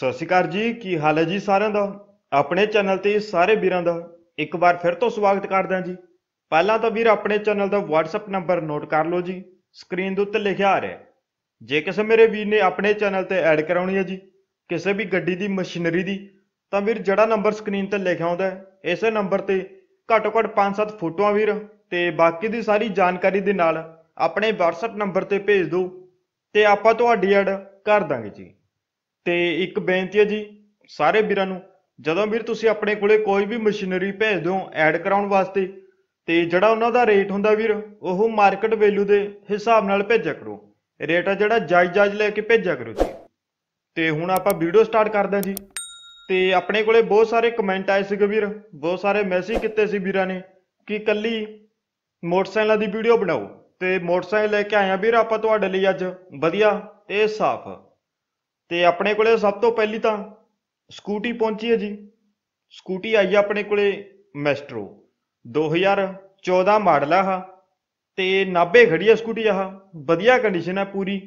ਸਤਿ ਸ਼੍ਰੀ ਅਕਾਲ ਜੀ ਕੀ ਹਾਲ ਹੈ ਜੀ ਸਾਰਿਆਂ ਦਾ ਆਪਣੇ ਚੈਨਲ ਤੇ ਸਾਰੇ ਵੀਰਾਂ ਦਾ ਇੱਕ ਵਾਰ ਫਿਰ ਤੋਂ ਸਵਾਗਤ ਕਰਦੇ ਹਾਂ ਜੀ ਪਹਿਲਾਂ ਤਾਂ ਵੀਰ ਆਪਣੇ ਚੈਨਲ ਦਾ WhatsApp ਨੰਬਰ ਨੋਟ ਕਰ ਲਓ ਜੀ ਸਕਰੀਨ ਦੇ ਉੱਤੇ ਲਿਖਿਆ ਆ ਰਿਹਾ ਜੇ ਕਿਸੇ ਮੇਰੇ ਵੀਰ ਨੇ ਆਪਣੇ ਚੈਨਲ ਤੇ ਐਡ ਕਰਾਉਣੀ ਹੈ ਜੀ ਕਿਸੇ ਵੀ ਗੱਡੀ ਦੀ ਮਸ਼ੀਨਰੀ ਦੀ ਤਾਂ ਵੀਰ ਜਿਹੜਾ ਨੰਬਰ ਸਕਰੀਨ ਤੇ ਲਿਖਿਆ ਹੁੰਦਾ ਇਸੇ ਨੰਬਰ ਤੇ ਘੱਟੋ ਘੱਟ 5-7 ਫੋਟੋਆਂ ਵੀਰ ਤੇ ਬਾਕੀ ਦੀ ਸਾਰੀ ਜਾਣਕਾਰੀ ਦੇ ਨਾਲ ਆਪਣੇ WhatsApp ਨੰਬਰ ਤੇ ਭੇਜ ਦਿਓ ਤੇ ਆਪਾਂ ਤੁਹਾਡੀ ਐਡ ਕਰ ਦਾਂਗੇ ਜੀ ਤੇ ਇੱਕ ਬੇਨਤੀ ਹੈ ਜੀ ਸਾਰੇ ਵੀਰਾਂ ਨੂੰ ਜਦੋਂ ਵੀਰ ਤੁਸੀਂ ਆਪਣੇ ਕੋਲੇ ਕੋਈ ਵੀ ਮਸ਼ੀਨਰੀ ਭੇਜ ਦਿਓ ਐਡ ਕਰਾਉਣ ਵਾਸਤੇ ਤੇ ਜਿਹੜਾ ਉਹਨਾਂ ਦਾ ਰੇਟ ਹੁੰਦਾ ਵੀਰ ਉਹ ਮਾਰਕੀਟ ਵੈਲਿਊ ਦੇ ਹਿਸਾਬ ਨਾਲ ਭੇਜਿਆ ਕਰੋ ਰੇਟ ਆ ਜਿਹੜਾ ਜਾਇਜ਼ ਜਾਇਜ਼ ਲੈ ਕੇ ਭੇਜਿਆ ਕਰੋ ਜੀ ਤੇ ਹੁਣ ਆਪਾਂ ਵੀਡੀਓ ਸਟਾਰਟ ਕਰਦੇ ਹਾਂ ਜੀ ਤੇ ਆਪਣੇ ਕੋਲੇ ਬਹੁਤ ਸਾਰੇ ਕਮੈਂਟ ਆਏ ਸੀਗੇ ਵੀਰ ਬਹੁਤ ਸਾਰੇ ਮੈਸੇਜ ਕੀਤੇ ਸੀ ਵੀਰਾਂ ਨੇ ਕਿ ਕੱਲੀ ਮੋਟਰਸਾਈਕਲਾਂ ਦੀ ਵੀਡੀਓ ਬਣਾਓ ਤੇ ਮੋਟਰਸਾਈਕਲ ਲੈ ਕੇ ਆਇਆ ਵੀਰ ਆਪਾਂ ਤੁਹਾਡੇ ਲਈ ਅੱਜ ਵਧੀਆ ਤੇ ਸਾਫ਼ ਤੇ ਆਪਣੇ ਕੋਲੇ ਸਭ ਤੋਂ ਪਹਿਲੀ ਤਾਂ ਸਕੂਟੀ ਪਹੁੰਚੀ ਹੈ ਜੀ ਸਕੂਟੀ ਆਈ ਹੈ ਆਪਣੇ ਕੋਲੇ ਮੈਸਟਰੋ 2014 ਮਾਡਲ ਆ ਹਾ ਤੇ ਨਾਬੇ ਖੜੀ ਹੈ ਸਕੂਟੀ ਆਹ ਵਧੀਆ ਕੰਡੀਸ਼ਨ ਆ ਪੂਰੀ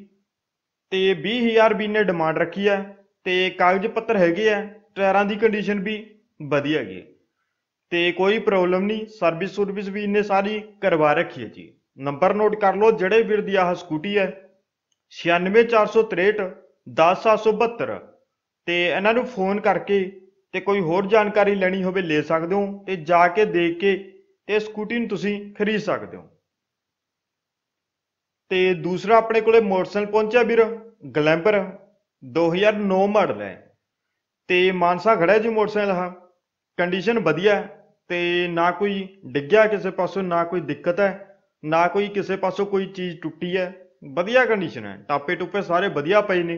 ਤੇ 20000 ਵੀ ਨੇ ਡਿਮਾਂਡ ਰੱਖੀ ਆ ਤੇ ਕਾਗਜ਼ ਪੱਤਰ ਹੈਗੇ ਆ ਟਾਇਰਾਂ ਦੀ ਕੰਡੀਸ਼ਨ ਵੀ ਵਧੀਆ ਹੈਗੀ ਤੇ ਕੋਈ ਪ੍ਰੋਬਲਮ ਨਹੀਂ ਸਰਵਿਸ ਸਰਵਿਸ ਵੀ ਇਹਨੇ ਸਾਰੀ ਕਰਵਾ ਰੱਖੀ ਹੈ ਜੀ ਨੰਬਰ ਨੋਟ ਕਰ ਲਓ ਜਿਹੜੇ ਵੀਰ ਦੀ ਆਹ ਸਕੂਟੀ ਹੈ 96463 10772 ਤੇ ਇਹਨਾਂ ਨੂੰ ਫੋਨ ਕਰਕੇ ਤੇ ਕੋਈ ਹੋਰ ਜਾਣਕਾਰੀ ਲੈਣੀ ਹੋਵੇ ਲੈ ਸਕਦੇ ਹੋ ਤੇ ਜਾ ਕੇ ਦੇਖ ਕੇ ਤੇ ਸਕੂਟੀ ਨੂੰ ਤੁਸੀਂ ਖਰੀਦ ਸਕਦੇ ਹੋ ਤੇ ਦੂਸਰਾ ਆਪਣੇ ਕੋਲੇ ਮੋਟਰਸਾਈਕਲ ਪਹੁੰਚਿਆ ਵੀਰ ਗਲੈਂਪਰ 2009 ਮਾਡਲ ਹੈ ਤੇ ਮਾਨਸਾ ਖੜਾ ਜੀ ਮੋਟਰਸਾਈਕਲ ਹਾਂ ਕੰਡੀਸ਼ਨ ਵਧੀਆ ਤੇ ਨਾ ਕੋਈ ਡਿੱਗਿਆ ਕਿਸੇ ਪਾਸੋਂ ਨਾ ਕੋਈ ਦਿੱਕਤ ਹੈ ਨਾ ਕੋਈ ਕਿਸੇ ਪਾਸੋਂ ਕੋਈ ਚੀਜ਼ ਟੁੱਟੀ ਹੈ ਵਧੀਆ ਕੰਡੀਸ਼ਨ ਹੈ ਟਾਪੇ ਟੁੱਪੇ ਸਾਰੇ ਵਧੀਆ ਪਏ ਨੇ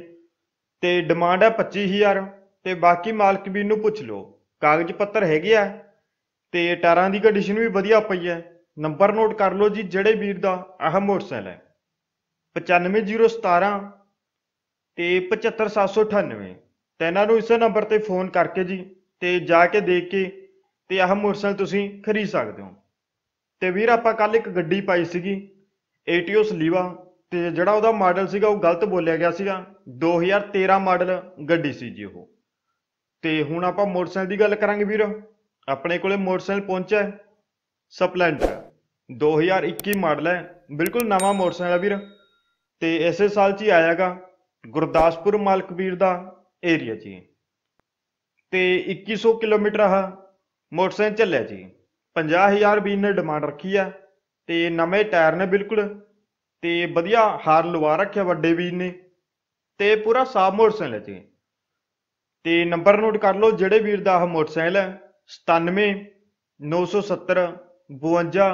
ਤੇ ਡਿਮਾਂਡ ਹੈ 25000 ਤੇ ਬਾਕੀ ਮਾਲਕ ਵੀਰ ਨੂੰ ਪੁੱਛ ਲਓ ਕਾਗਜ਼ ਪੱਤਰ ਹੈਗੇ ਆ ਤੇ ਟਾਰਾਂ ਦੀ ਕੰਡੀਸ਼ਨ ਵੀ ਵਧੀਆ ਪਈ ਹੈ ਨੰਬਰ ਨੋਟ ਕਰ ਲਓ ਜੀ ਜਿਹੜੇ ਵੀਰ ਦਾ ਆਹ ਮੋਟਰਸਾਈਕਲ ਹੈ 95017 ਤੇ 75798 ਤਿੰਨਾਂ ਨੂੰ ਇਸੇ ਨੰਬਰ ਤੇ ਫੋਨ ਕਰਕੇ ਜੀ ਤੇ ਜਾ ਕੇ ਦੇਖ ਕੇ ਤੇ ਆਹ ਮੋਟਰਸਾਈਕਲ ਤੁਸੀਂ ਖਰੀਦ ਸਕਦੇ ਹੋ ਤੇ ਵੀਰ ਆਪਾਂ ਕੱਲ ਇੱਕ ਗੱਡੀ ਪਾਈ ਸੀਗੀ ਏਟੀਓ ਸਲੀਵਾ ਤੇ ਜਿਹੜਾ ਉਹਦਾ ਮਾਡਲ ਸੀਗਾ ਉਹ ਗਲਤ ਬੋਲਿਆ ਗਿਆ ਸੀਗਾ 2013 ਮਾਡਲ ਗੱਡੀ ਸੀ ਜੀ ਉਹ ਤੇ ਹੁਣ ਆਪਾਂ ਮੋਟਰਸਾਈਕਲ ਦੀ ਗੱਲ ਕਰਾਂਗੇ ਵੀਰ ਆਪਣੇ ਕੋਲੇ ਮੋਟਰਸਾਈਕਲ ਪਹੁੰਚਿਆ ਹੈ ਸਪਲੈਂਡਰ 2021 ਮਾਡਲ ਹੈ ਬਿਲਕੁਲ ਨਵਾਂ ਮੋਟਰਸਾਈਕਲ ਹੈ ਵੀਰ ਤੇ ਇਸੇ ਸਾਲ 'ਚ ਹੀ ਆਇਆਗਾ ਗੁਰਦਾਸਪੁਰ ਮਾਲਕ ਵੀਰ ਦਾ ਏਰੀਆ ਜੀ ਤੇ 2100 ਕਿਲੋਮੀਟਰ ਆ ਮੋਟਰਸਾਈਕਲ ਚੱਲਿਆ ਜੀ 50000 ਵੀਰ ਨੇ ਡਿਮਾਂਡ ਰੱਖੀ ਆ ਤੇ ਨਵੇਂ ਟਾਇਰ ਨੇ ਬਿਲਕੁਲ ਤੇ ਵਧੀਆ ਹਾਰ ਲਵਾ ਰੱਖਿਆ ਵੱਡੇ ਵੀਰ ਨੇ ਤੇ ਪੂਰਾ ਸਾਫ ਮੋਟਰਸਾਈਕਲ ਚ ਤੇ ਨੰਬਰ ਨੋਟ ਕਰ ਲਓ ਜਿਹੜੇ ਵੀਰ ਦਾ ਇਹ ਮੋਟਰਸਾਈਕਲ ਹੈ 97 970 52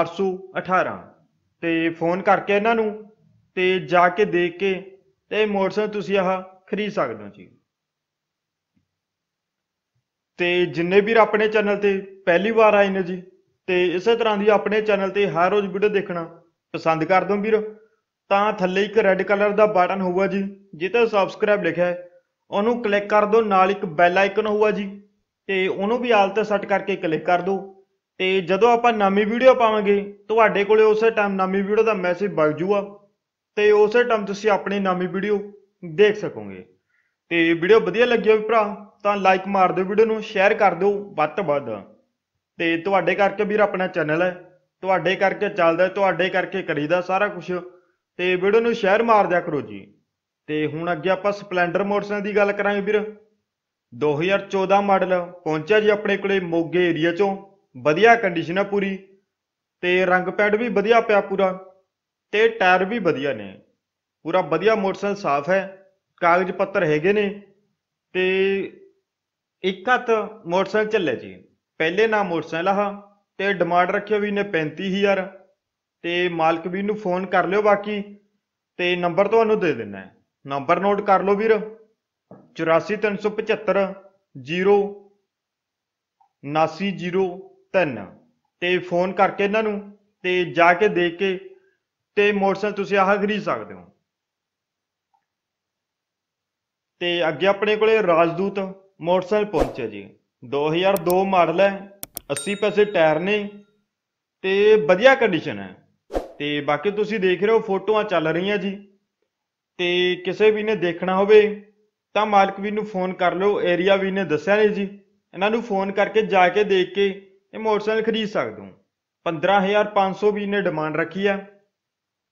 818 ਤੇ ਫੋਨ ਕਰਕੇ ਇਹਨਾਂ ਨੂੰ ਤੇ ਜਾ ਕੇ ਦੇਖ ਕੇ ਤੇ ਮੋਟਰਸਾਈਕਲ ਤੁਸੀਂ ਆਹ ਖਰੀਦ ਸਕਦੇ ਹੋ ਜੀ ਤੇ ਜਿੰਨੇ ਵੀਰ ਆਪਣੇ ਚੈਨਲ ਤੇ ਪਹਿਲੀ ਵਾਰ ਆਏ ਨੇ ਜੀ ਤੇ ਇਸੇ ਤਰ੍ਹਾਂ ਦੀ ਆਪਣੇ ਚੈਨਲ ਤੇ ਹਰ ਰੋਜ਼ ਵੀਡੀਓ ਦੇਖਣਾ ਪਸੰਦ ਕਰ ਦੋ ਵੀਰ ਤਾਂ ਥੱਲੇ ਇੱਕ ਰੈੱਡ ਕਲਰ ਦਾ ਬਟਨ ਹੋਊਗਾ ਜੀ ਜਿੱਤੇ ਸਬਸਕ੍ਰਾਈਬ ਲਿਖਿਆ ਹੈ ਉਹਨੂੰ ਕਲਿੱਕ ਕਰ ਦਿਓ ਨਾਲ ਇੱਕ ਬੈਲ ਆਈਕਨ ਹੋਊਗਾ ਜੀ ਤੇ ਉਹਨੂੰ ਵੀ ਆਲ ਤੇ ਸੈੱਟ ਕਰਕੇ ਕਲਿੱਕ ਕਰ ਦਿਓ ਤੇ ਜਦੋਂ ਆਪਾਂ ਨਵੀਂ ਵੀਡੀਓ ਪਾਵਾਂਗੇ ਤੁਹਾਡੇ ਕੋਲੇ ਉਸੇ ਟਾਈਮ ਨਵੀਂ ਵੀਡੀਓ ਦਾ ਮੈਸੇਜ ਵੱਜ ਜੂਗਾ ਤੇ ਉਸੇ ਟਾਈਮ ਤੁਸੀਂ ਆਪਣੀ ਨਵੀਂ ਵੀਡੀਓ ਦੇਖ ਸਕੋਗੇ ਤੇ ਵੀਡੀਓ ਵਧੀਆ ਲੱਗਿਆ ਵੀ ਭਰਾ ਤਾਂ ਲਾਈਕ ਮਾਰ ਦਿਓ ਵੀਡੀਓ ਨੂੰ ਸ਼ੇਅਰ ਕਰ ਦਿਓ ਵੱਧ ਤੋਂ ਵੱਧ ਤੇ ਤੁਹਾਡੇ ਕਰਕੇ ਵੀਰ ਆਪਣਾ ਚੈਨਲ ਹੈ ਤੁਹਾਡੇ ਕਰਕੇ ਚੱਲਦਾ ਤੁਹਾਡੇ ਕਰਕੇ ਕਰੀਦਾ ਸਾਰਾ ਕੁਝ ਤੇ ਵੀਡੀਓ ਨੂੰ ਸ਼ੇਅਰ ਮਾਰ ਦਿਆ ਕਰੋ ਜੀ ਤੇ ਹੁਣ ਅੱਗੇ ਆਪਾਂ ਸਪਲੈਂਡਰ ਮੋਟਰਸਾਈਕਲ ਦੀ ਗੱਲ ਕਰਾਂਗੇ ਵੀਰ 2014 ਮਾਡਲ ਪਹੁੰਚਿਆ ਜੀ ਆਪਣੇ ਕੋਲੇ ਮੋਗੇ ਏਰੀਆ ਚੋਂ ਵਧੀਆ ਕੰਡੀਸ਼ਨ ਆ ਪੂਰੀ ਤੇ ਰੰਗ ਪੈਡ ਵੀ ਵਧੀਆ ਪਿਆ ਪੂਰਾ ਤੇ ਟਾਇਰ ਵੀ ਵਧੀਆ ਨੇ ਪੂਰਾ ਵਧੀਆ ਮੋਟਰਸਾਈਕਲ ਸਾਫ਼ ਹੈ ਕਾਗਜ਼ ਪੱਤਰ ਹੈਗੇ ਨੇ ਤੇ ਇੱਕ ਹੱਥ ਮੋਟਰਸਾਈਕਲ ਚੱਲੇ ਜੀ ਪਹਿਲੇ ਨਾ ਮੋਟਰਸਾਈਕਲ ਆ ਤੇ ਡਿਮਾਂਡ ਰੱਖਿਓ ਵੀ ਨੇ 35000 ਤੇ ਮਾਲਕ ਵੀ ਨੂੰ ਫੋਨ ਕਰ ਲਿਓ ਬਾਕੀ ਤੇ ਨੰਬਰ ਤੁਹਾਨੂੰ ਦੇ ਦਿੰਨਾ ਹੈ ਨੰਬਰ ਨੋਟ ਕਰ ਲਓ ਵੀਰ 84375 0 ਤੇ ਫੋਨ ਕਰਕੇ ਇਹਨਾਂ ਨੂੰ ਤੇ ਜਾ ਕੇ ਦੇਖ ਕੇ ਤੇ ਮੋਟਰਸਾਈਕਲ ਤੁਸੀਂ ਆਹ ਖਰੀਦ ਸਕਦੇ ਹੋ ਤੇ ਅੱਗੇ ਆਪਣੇ ਕੋਲੇ ਰਾਜਦੂਤ ਮੋਟਰਸਾਈਕਲ ਪਹੁੰਚਿਆ ਜੀ 2002 ਮਾਡਲ ਹੈ 80 ਪੈਸੇ ਟਾਇਰ ਨੇ ਤੇ ਵਧੀਆ ਕੰਡੀਸ਼ਨ ਹੈ ਤੇ ਬਾਕੀ ਤੁਸੀਂ ਦੇਖ ਰਹੇ ਹੋ ਫੋਟੋਆਂ ਚੱਲ ਰਹੀਆਂ ਜੀ ਤੇ ਕਿਸੇ ਵੀ ਨੇ ਦੇਖਣਾ ਹੋਵੇ ਤਾਂ ਮਾਲਕ ਵੀ ਨੂੰ ਫੋਨ ਕਰ ਲਓ ਏਰੀਆ ਵੀ ਨੇ ਦੱਸਿਆ ਨੇ ਜੀ ਇਹਨਾਂ ਨੂੰ ਫੋਨ ਕਰਕੇ ਜਾ ਕੇ ਦੇਖ ਕੇ ਇਹ ਮੋਟਰਸਾਈਕਲ ਖਰੀਦ ਸਕਦੇ ਹੋ 15500 ਵੀ ਨੇ ਡਿਮਾਂਡ ਰੱਖੀ ਆ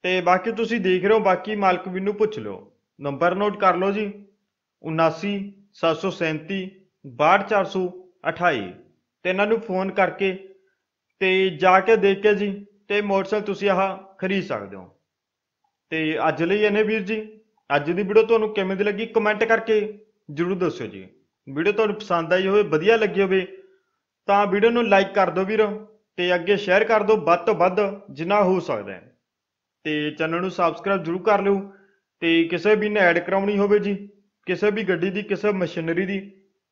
ਤੇ ਬਾਕੀ ਤੁਸੀਂ ਦੇਖ ਰਹੇ ਹੋ ਬਾਕੀ ਮਾਲਕ ਵੀ ਨੂੰ ਪੁੱਛ ਲਓ ਨੰਬਰ ਨੋਟ ਕਰ ਲਓ ਜੀ 79 737 62428 ਤੇ ਇਹਨਾਂ ਨੂੰ ਫੋਨ ਕਰਕੇ ਤੇ ਜਾ ਕੇ ਦੇਖ ਕੇ ਜੀ ਤੇ ਮੋਟਰਸਾਈਕਲ ਤੁਸੀਂ ਆਹ ਖਰੀਦ ਸਕਦੇ ਹੋ ਤੇ ਅੱਜ ਲਈ ਇਹਨੇ ਵੀਰ ਜੀ ਅੱਜ ਦੀ ਵੀਡੀਓ ਤੁਹਾਨੂੰ ਕਿਵੇਂ ਦੀ ਲੱਗੀ ਕਮੈਂਟ ਕਰਕੇ ਜਰੂਰ ਦੱਸਿਓ ਜੀ ਵੀਡੀਓ ਤੁਹਾਨੂੰ ਪਸੰਦ ਆਈ ਹੋਵੇ ਵਧੀਆ ਲੱਗੀ ਹੋਵੇ ਤਾਂ ਵੀਡੀਓ ਨੂੰ ਲਾਈਕ ਕਰ ਦਿਓ ਵੀਰ ਤੇ ਅੱਗੇ ਸ਼ੇਅਰ ਕਰ ਦਿਓ ਵੱਧ ਤੋਂ ਵੱਧ ਜਿੰਨਾ ਹੋ ਸਕਦਾ ਹੈ ਤੇ ਚੈਨਲ ਨੂੰ ਸਬਸਕ੍ਰਾਈਬ ਜਰੂਰ ਕਰ ਲਿਓ ਤੇ ਕਿਸੇ ਵੀ ਨੇ ਐਡ ਕਰਾਉਣੀ ਹੋਵੇ ਜੀ ਕਿਸੇ ਵੀ ਗੱਡੀ ਦੀ ਕਿਸੇ ਮਸ਼ੀਨਰੀ ਦੀ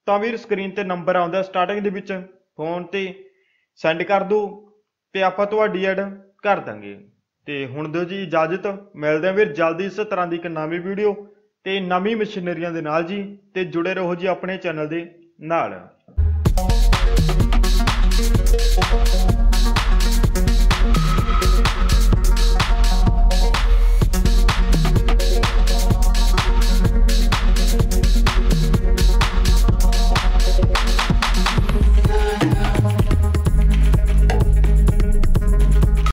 ਤਾਂ ਵੀਰ ਸਕਰੀਨ ਤੇ ਨੰਬਰ ਆਉਂਦਾ ਸਟਾਰਟਿੰਗ ਦੇ ਵਿੱਚ ਫੋਨ ਤੇ ਸੈਂਡ ਕਰ ਦਿਓ ਤੇ ਆਪਾਂ ਤੁਹਾਡੀ ਐਡ ਕਰ ਦਾਂਗੇ ਤੇ ਹੁਣ ਦਿਓ ਜੀ ਇਜਾਜ਼ਤ ਮਿਲਦੇ ਆਂ ਵੀਰ ਜਲਦੀ ਇਸ ਤਰ੍ਹਾਂ ਦੀ ਇੱਕ ਨਵੀਂ ਵੀਡੀਓ ਤੇ ਨਵੀਂ ਮਸ਼ੀਨਰੀਆਂ ਦੇ ਨਾਲ ਜੀ ਤੇ ਜੁੜੇ ਰਹੋ ਜੀ ਆਪਣੇ ਚੈਨਲ ਦੇ ਨਾਲ